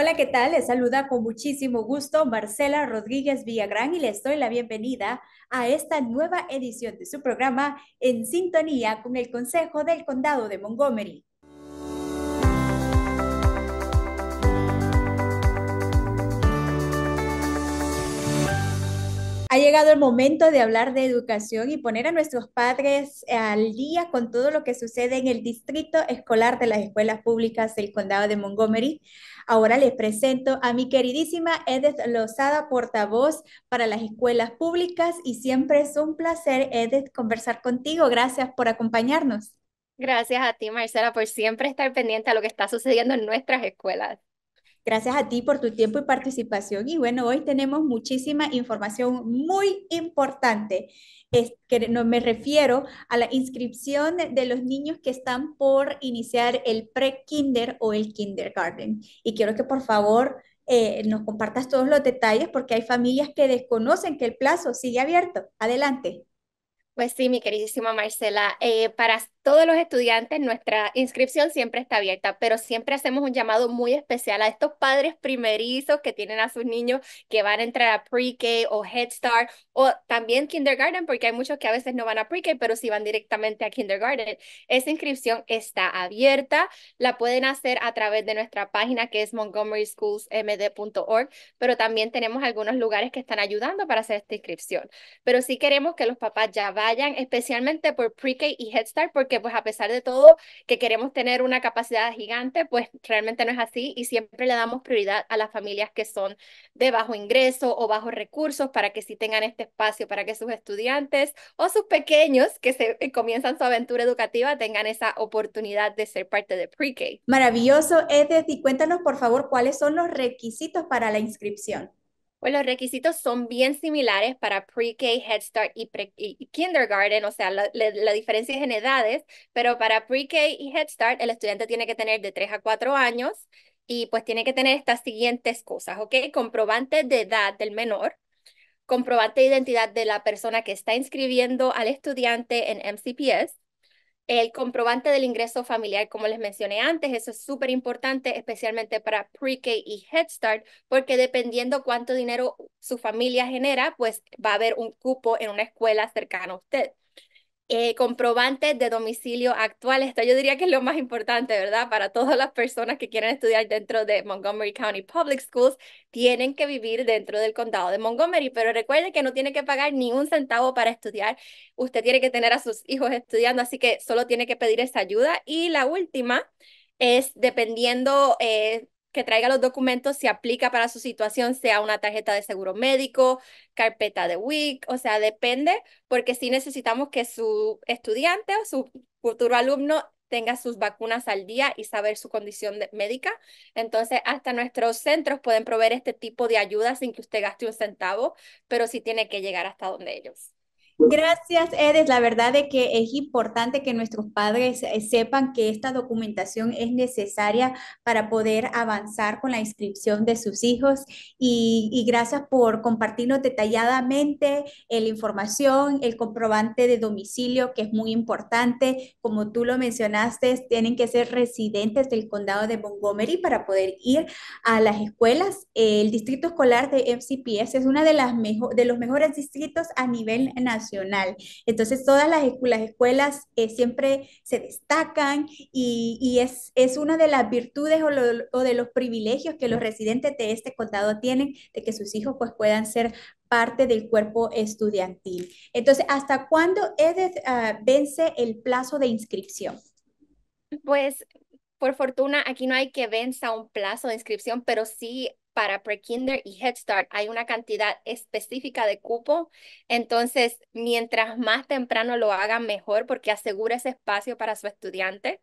Hola, ¿qué tal? Les saluda con muchísimo gusto Marcela Rodríguez Villagrán y les doy la bienvenida a esta nueva edición de su programa En sintonía con el Consejo del Condado de Montgomery. Ha llegado el momento de hablar de educación y poner a nuestros padres al día con todo lo que sucede en el distrito escolar de las escuelas públicas del condado de Montgomery. Ahora les presento a mi queridísima Edith Lozada, portavoz para las escuelas públicas y siempre es un placer, Edith, conversar contigo. Gracias por acompañarnos. Gracias a ti, Marcela, por siempre estar pendiente a lo que está sucediendo en nuestras escuelas. Gracias a ti por tu tiempo y participación. Y bueno, hoy tenemos muchísima información muy importante. Es que no, me refiero a la inscripción de, los niños que están por iniciar el pre-kinder o el kindergarten. Y quiero que por favor eh, nos compartas todos los detalles porque hay familias que desconocen que el plazo sigue abierto. Adelante. Pues sí, mi queridísima Marcela, eh, para todos los estudiantes nuestra inscripción siempre está abierta, pero siempre hacemos un llamado muy especial a estos padres primerizos que tienen a sus niños que van a entrar a pre-K o Head Start o también kindergarten, porque hay muchos que a veces no van a pre-K, pero sí van directamente a kindergarten. Esa inscripción está abierta, la pueden hacer a través de nuestra página que es montgomeryschoolsmd.org pero también tenemos algunos lugares que están ayudando para hacer esta inscripción. Pero sí queremos que los papás ya vayan especialmente por pre-K y Head Start, porque pues a pesar de todo que queremos tener una capacidad gigante, pues realmente no es así y siempre le damos prioridad a las familias que son de bajo ingreso o bajos recursos para que sí tengan este espacio, para que sus estudiantes o sus pequeños que se eh, comienzan su aventura educativa tengan esa oportunidad de ser parte de pre-K. Maravilloso, Edith, y cuéntanos por favor cuáles son los requisitos para la inscripción. Pues los requisitos son bien similares para pre-K, Head Start y, Kindergarten, o sea, la, diferencia es en edades, pero para pre-K y Head Start el estudiante tiene que tener de 3 a 4 años y pues tiene que tener estas siguientes cosas, ¿ok? Comprobante de edad del menor, comprobante de identidad de la persona que está inscribiendo al estudiante en MCPS, el comprobante del ingreso familiar, como les mencioné antes, eso es súper importante, especialmente para pre-K y Head Start, porque dependiendo cuánto dinero su familia genera, pues va a haber un cupo en una escuela cercana a usted eh, comprobantes de domicilio actual. Esto yo diría que es lo más importante, ¿verdad? Para todas las personas que quieren estudiar dentro de Montgomery County Public Schools, tienen que vivir dentro del condado de Montgomery, pero recuerden que no tiene que pagar ni un centavo para estudiar. Usted tiene que tener a sus hijos estudiando, así que solo tiene que pedir esa ayuda. Y la última es dependiendo... Eh, que traiga los documentos si aplica para su situación, sea una tarjeta de seguro médico, carpeta de WIC, o sea, depende, porque si necesitamos que su estudiante o su futuro alumno tenga sus vacunas al día y saber su condición médica. Entonces, hasta nuestros centros pueden proveer este tipo de ayuda sin que usted gaste un centavo, pero si tiene que llegar hasta donde ellos. Gracias, Edes. La verdad de que es importante que nuestros padres sepan que esta documentación es necesaria para poder avanzar con la inscripción de sus hijos. Y, gracias por compartirnos detalladamente la información, el comprobante de domicilio, que es muy importante. Como tú lo mencionaste, tienen que ser residentes del condado de Montgomery para poder ir a las escuelas. El distrito escolar de FCPS es uno de, las de los mejores distritos a nivel nacional entonces, todas las, escuelas eh, siempre se destacan y, es, es, una de las virtudes o, de los privilegios que los residentes de este condado tienen, de que sus hijos pues, puedan ser parte del cuerpo estudiantil. Entonces, ¿hasta cuándo ah, vence el plazo de inscripción? Pues por fortuna, aquí no hay que venza un plazo de inscripción, pero sí para prekinder y Head Start hay una cantidad específica de cupo, entonces mientras más temprano lo hagan mejor porque asegura ese espacio para su estudiante.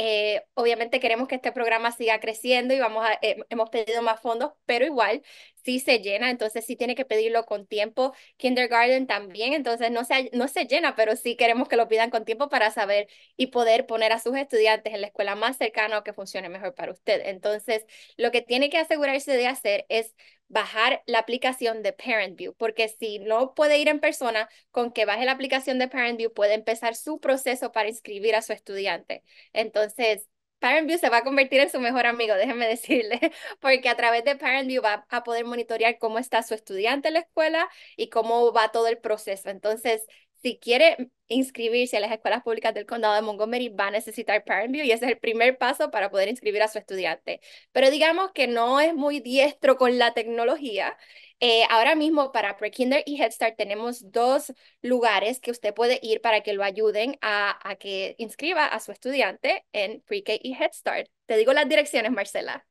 Eh, obviamente queremos que este programa siga creciendo y vamos a, eh, hemos pedido más fondos, pero igual sí se llena, entonces sí tiene que pedirlo con tiempo. Kindergarten también, entonces no se, no se llena, pero sí queremos que lo pidan con tiempo para saber y poder poner a sus estudiantes en la escuela más cercana o que funcione mejor para usted. Entonces, lo que tiene que asegurarse de hacer es bajar la aplicación de Parent View porque si no puede ir en persona, con que baje la aplicación de Parent View puede empezar su proceso para inscribir a su estudiante. Entonces, Parent View se va a convertir en su mejor amigo, déjenme decirle, porque a través de Parent View va a poder monitorear cómo está su estudiante en la escuela y cómo va todo el proceso. Entonces, si quiere inscribirse a las escuelas públicas del condado de Montgomery, va a necesitar Parent y ese es el primer paso para poder inscribir a su estudiante. Pero digamos que no es muy diestro con la tecnología. Eh, ahora mismo para Prekinder y Head Start tenemos dos lugares que usted puede ir para que lo ayuden a, a que inscriba a su estudiante en Pre-K y Head Start. Te digo las direcciones, Marcela.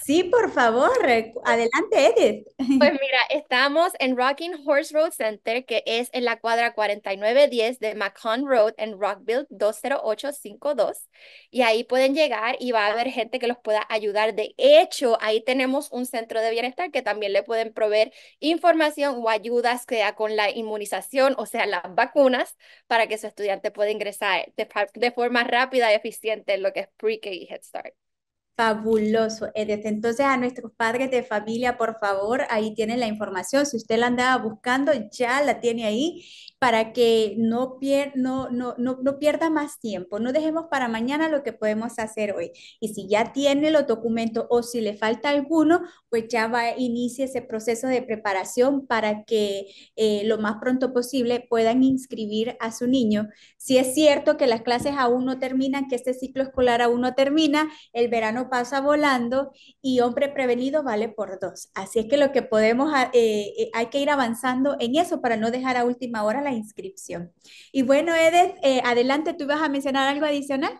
Sí, por favor, eh, adelante Edith. Pues mira, estamos en Rocking Horse Road Center, que es en la cuadra 4910 de Macon Road en Rockville 20852. Y ahí pueden llegar y va a haber gente que los pueda ayudar. De hecho, ahí tenemos un centro de bienestar que también le pueden proveer información o ayudas, sea con la inmunización, o sea, las vacunas, para que su estudiante pueda ingresar de, forma rápida y eficiente en lo que es pre-K y Head Start. Fabuloso, eh, Desde Entonces, a nuestros padres de familia, por favor, ahí tienen la información. Si usted la andaba buscando, ya la tiene ahí para que no, pierda más tiempo. No dejemos para mañana lo que podemos hacer hoy. Y si ya tiene los documentos o si le falta alguno, pues ya va, inicie ese proceso de preparación para que eh, lo más pronto posible puedan inscribir a su niño si es cierto que las clases aún no terminan, que este ciclo escolar aún no termina, el verano pasa volando y hombre prevenido vale por dos. Así es que lo que podemos, ah, eh, eh, hay que ir avanzando en eso para no dejar a última hora la inscripción. Y bueno, Edith, eh, adelante, tú vas a mencionar algo adicional.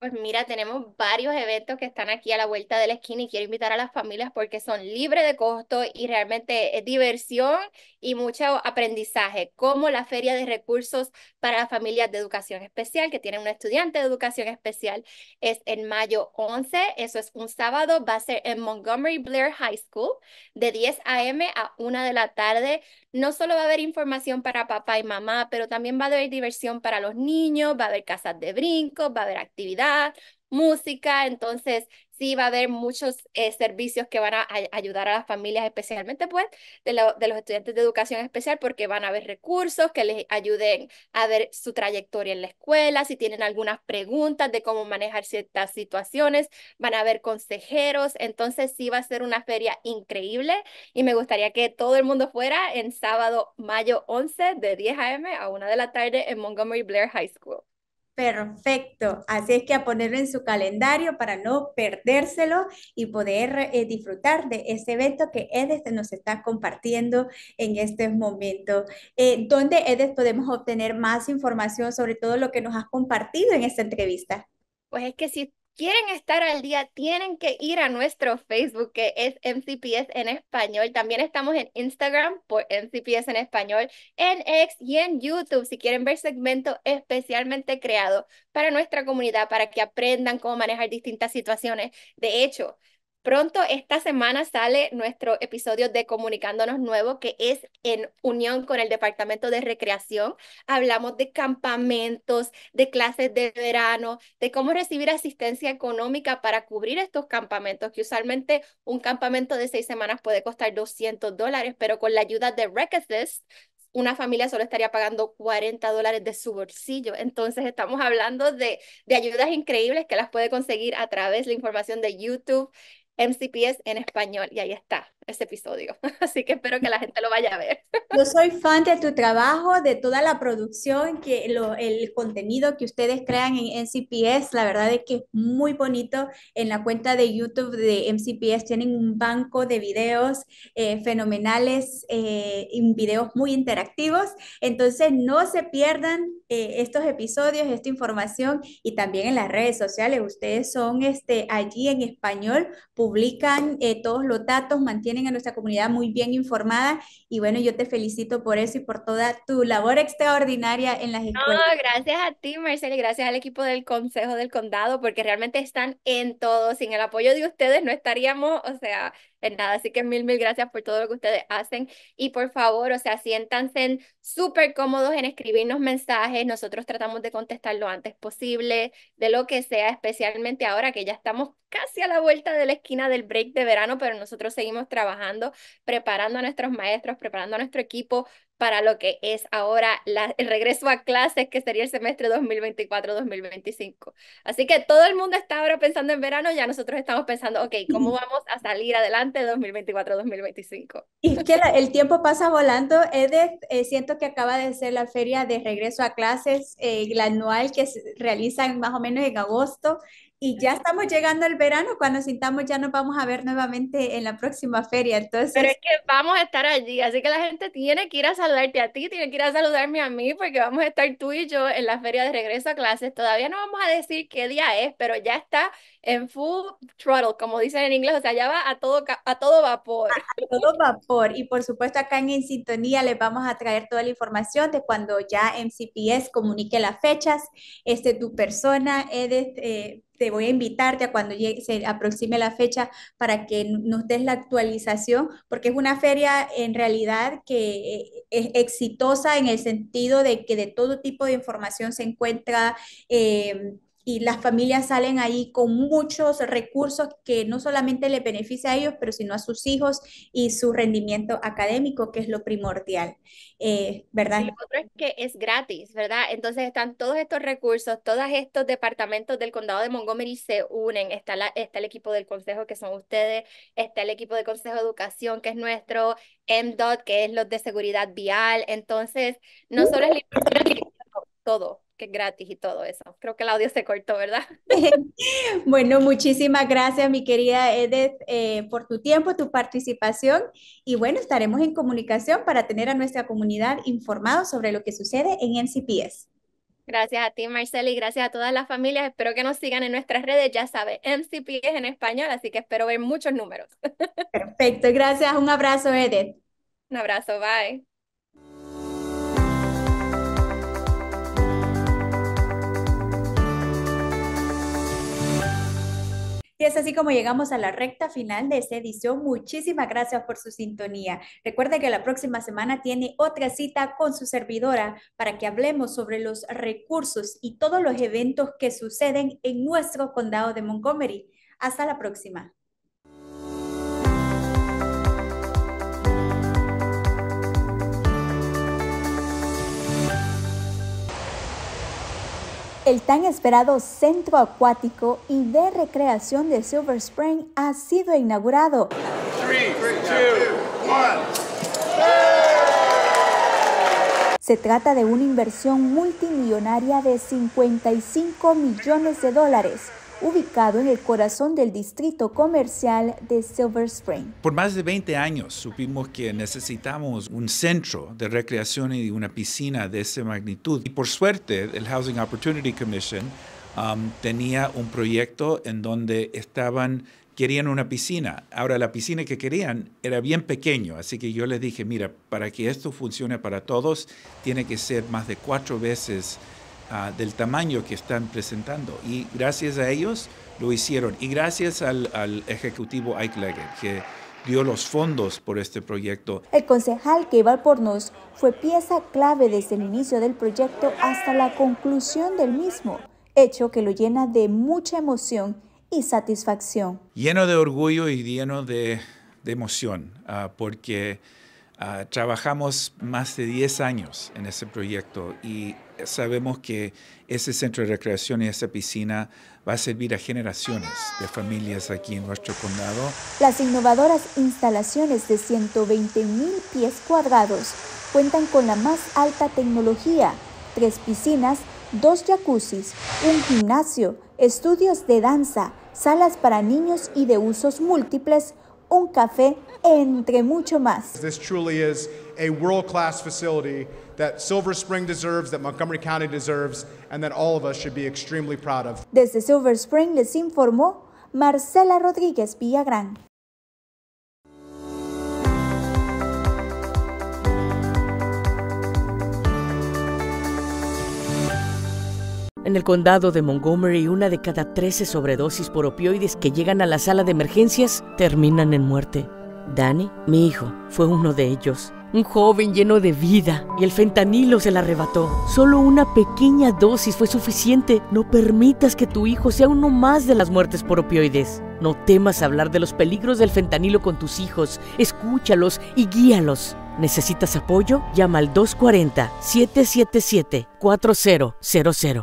Pues mira, tenemos varios eventos que están aquí a la vuelta de la esquina y quiero invitar a las familias porque son libres de costo y realmente es diversión y mucho aprendizaje, como la Feria de Recursos para Familias de Educación Especial, que tienen un estudiante de educación especial, es en mayo 11, eso es un sábado, va a ser en Montgomery Blair High School, de 10 a.m. a 1 de la tarde no solo va a haber información para papá y mamá, pero también va a haber diversión para los niños, va a haber casas de brincos, va a haber actividad, música, entonces sí va a haber muchos eh, servicios que van a, ayudar a las familias, especialmente pues de, de, los estudiantes de educación especial, porque van a haber recursos que les ayuden a ver su trayectoria en la escuela, si tienen algunas preguntas de cómo manejar ciertas situaciones, van a haber consejeros, entonces sí va a ser una feria increíble y me gustaría que todo el mundo fuera en sábado, mayo 11 de 10 a.m. a 1 de la tarde en Montgomery Blair High School. Perfecto. Así es que a ponerlo en su calendario para no perdérselo y poder eh, disfrutar de ese evento que Edes nos está compartiendo en este momento. Eh, ¿Dónde, Edes, podemos obtener más información sobre todo lo que nos has compartido en esta entrevista? Pues es que si quieren estar al día, tienen que ir a nuestro Facebook, que es MCPS en español. También estamos en Instagram por MCPS en español, en X y en YouTube, si quieren ver segmentos especialmente creados para nuestra comunidad, para que aprendan cómo manejar distintas situaciones. De hecho, Pronto esta semana sale nuestro episodio de Comunicándonos Nuevo, que es en unión con el Departamento de Recreación. Hablamos de campamentos, de clases de verano, de cómo recibir asistencia económica para cubrir estos campamentos, que usualmente un campamento de seis semanas puede costar 200 dólares, pero con la ayuda de Reckless, una familia solo estaría pagando 40 dólares de su bolsillo. Entonces estamos hablando de, de ayudas increíbles que las puede conseguir a través de la información de YouTube MCPS en español y ahí está este episodio. Así que espero que la gente lo vaya a ver. Yo soy fan de tu trabajo, de toda la producción, que el contenido que ustedes crean en MCPS, la verdad es que es muy bonito. En la cuenta de YouTube de MCPS tienen un banco de videos eh, fenomenales, eh, videos muy interactivos. Entonces, no se pierdan eh, estos episodios, esta información y también en las redes sociales. Ustedes son este, allí en español, publican eh, todos los datos, mantienen en nuestra comunidad muy bien informada y bueno, yo te felicito por eso y por toda tu labor extraordinaria en las escuelas. No, gracias a ti, Marcela, y gracias al equipo del Consejo del Condado, porque realmente están en todo. Sin el apoyo de ustedes no estaríamos, o sea, pues nada. Así que mil, mil gracias por todo lo que ustedes hacen. Y por favor, o sea, siéntanse súper cómodos en escribirnos mensajes. Nosotros tratamos de contestar lo antes posible, de lo que sea, especialmente ahora que ya estamos casi a la vuelta de la esquina del break de verano, pero nosotros seguimos trabajando, preparando a nuestros maestros, preparando a nuestro equipo, para lo que es ahora el regreso a clases, que sería el semestre 2024-2025. Así que todo el mundo está ahora pensando en verano, ya nosotros estamos pensando, ok, ¿cómo vamos a salir adelante 2024-2025? Y que el tiempo pasa volando, Edith, eh, siento que acaba de ser la feria de regreso a clases, eh, la anual que se realiza más o menos en agosto, y ya estamos llegando al verano, cuando sintamos ya nos vamos a ver nuevamente en la próxima feria, entonces... Pero es que vamos a estar allí, así que la gente tiene que ir a saludarte a ti, tiene que ir a saludarme a mí, porque vamos a estar tú y yo en la feria de regreso a clases. Todavía no vamos a decir qué día es, pero ya está en full throttle, como dicen en inglés, o sea, ya va a todo, a todo vapor. A, todo vapor, y por supuesto acá en En Sintonía les vamos a traer toda la información de cuando ya MCPS comunique las fechas, este, tu persona, Edith... Eh, te voy a invitarte a cuando llegue, se aproxime la fecha para que nos des la actualización, porque es una feria en realidad que eh, es exitosa en el sentido de que de todo tipo de información se encuentra. Em, y las familias salen ahí con muchos recursos que no solamente le beneficia a ellos, pero sino a sus hijos y su rendimiento académico, que es lo primordial, eh, ¿verdad? Lo otro es que es gratis, ¿verdad? Entonces están todos estos recursos, todos estos departamentos del condado de Montgomery se unen, está, la, está el equipo del consejo que son ustedes, está el equipo del consejo de educación que es nuestro, MDOT que es los de seguridad vial, entonces no solo es uh. la todo, que es gratis y todo eso. Creo que el audio se cortó, ¿verdad? bueno, muchísimas gracias, mi querida Edith, eh, por tu tiempo, tu participación y bueno, estaremos en comunicación para tener a nuestra comunidad informada sobre lo que sucede en NCPS. Gracias a ti, Marcela, y gracias a todas las familias. Espero que nos sigan en nuestras redes. Ya sabes, NCPS en español, así que espero ver muchos números. Perfecto, gracias. Un abrazo, Edith. Un abrazo, bye. Y es así como llegamos a la recta final de esta edición. Muchísimas gracias por su sintonía. Recuerde que la próxima semana tiene otra cita con su servidora para que hablemos sobre los recursos y todos los eventos que suceden en nuestro condado de Montgomery. Hasta la próxima. El tan esperado centro acuático y de recreación de Silver Spring ha sido inaugurado. Se trata de una inversión multimillonaria de 55 millones de dólares ubicado en el corazón del distrito comercial de Silver Spring. Por más de 20 años supimos que necesitamos un centro de recreación y una piscina de esa magnitud. Y por suerte, el Housing Opportunity Commission um, tenía un proyecto en donde estaban querían una piscina. Ahora, la piscina que querían era bien pequeña. así que yo les dije, mira, para que esto funcione para todos, tiene que ser más de cuatro veces Ah, del tamaño que están presentando. Y gracias a ellos lo hicieron. Y gracias al, ejecutivo Ike que dio los fondos por este proyecto. El concejal que iba por nos fue pieza clave desde el inicio del proyecto hasta la conclusión del mismo, hecho que lo llena de mucha emoción y satisfacción. Lleno de orgullo y lleno de, emoción, ah, porque ah, trabajamos más de 10 años en ese proyecto y sabemos que ese centro de recreación y esa piscina va a servir a generaciones de familias aquí en nuestro condado. Las innovadoras instalaciones de 120 mil pies cuadrados cuentan con la más alta tecnología, tres piscinas, dos jacuzzis, un gimnasio, estudios de danza, salas para niños y de usos múltiples, un café, entre mucho más. world facility desde Silver Spring les informó Marcela Rodríguez Villagrán. En el condado de Montgomery, una de cada 13 sobredosis por opioides que llegan a la sala de emergencias terminan en muerte. Danny, mi hijo, fue uno de ellos un joven lleno de vida, y el fentanilo se la arrebató. Solo una pequeña dosis fue suficiente. No permitas que tu hijo sea uno más de las muertes por opioides. No temas hablar de los peligros del fentanilo con tus hijos. Escúchalos y guíalos. ¿Necesitas apoyo? Llama al 240-777-4000.